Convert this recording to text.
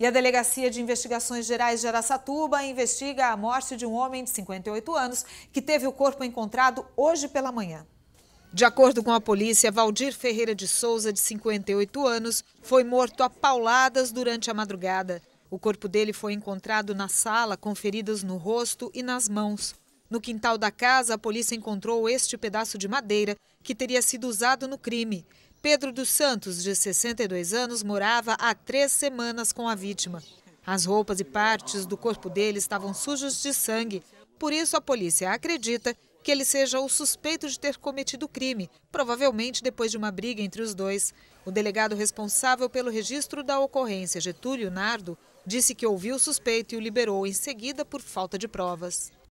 E a Delegacia de Investigações Gerais de Araçatuba investiga a morte de um homem de 58 anos que teve o corpo encontrado hoje pela manhã. De acordo com a polícia, Valdir Ferreira de Souza, de 58 anos, foi morto a pauladas durante a madrugada. O corpo dele foi encontrado na sala, com feridas no rosto e nas mãos. No quintal da casa, a polícia encontrou este pedaço de madeira que teria sido usado no crime. Pedro dos Santos, de 62 anos, morava há três semanas com a vítima. As roupas e partes do corpo dele estavam sujas de sangue. Por isso, a polícia acredita que ele seja o suspeito de ter cometido o crime, provavelmente depois de uma briga entre os dois. O delegado responsável pelo registro da ocorrência, Getúlio Nardo, disse que ouviu o suspeito e o liberou em seguida por falta de provas.